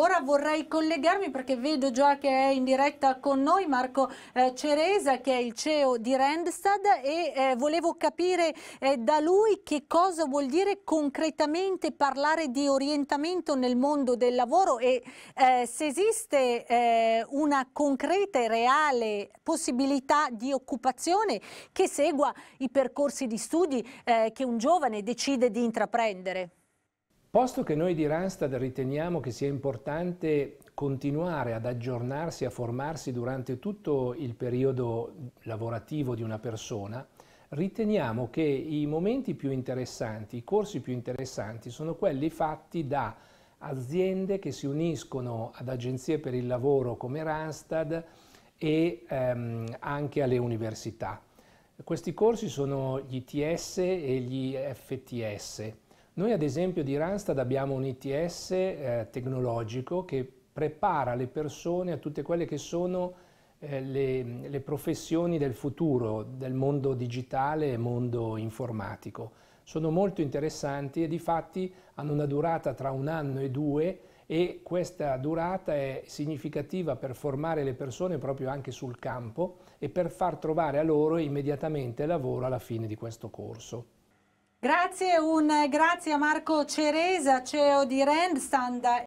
Ora vorrei collegarmi perché vedo già che è in diretta con noi Marco eh, Ceresa che è il CEO di Randstad e eh, volevo capire eh, da lui che cosa vuol dire concretamente parlare di orientamento nel mondo del lavoro e eh, se esiste eh, una concreta e reale possibilità di occupazione che segua i percorsi di studi eh, che un giovane decide di intraprendere. Posto che noi di Randstad riteniamo che sia importante continuare ad aggiornarsi, a formarsi durante tutto il periodo lavorativo di una persona, riteniamo che i momenti più interessanti, i corsi più interessanti sono quelli fatti da aziende che si uniscono ad agenzie per il lavoro come Randstad e ehm, anche alle università. Questi corsi sono gli ITS e gli FTS noi ad esempio di Randstad abbiamo un ITS eh, tecnologico che prepara le persone a tutte quelle che sono eh, le, le, professioni del futuro, del mondo digitale e mondo informatico. Sono molto interessanti e di fatti hanno una durata tra un anno e due e questa durata è significativa per formare le persone proprio anche sul campo e per far trovare a loro immediatamente lavoro alla fine di questo corso. Grazie, un grazie a Marco Ceresa, CEO di Randstand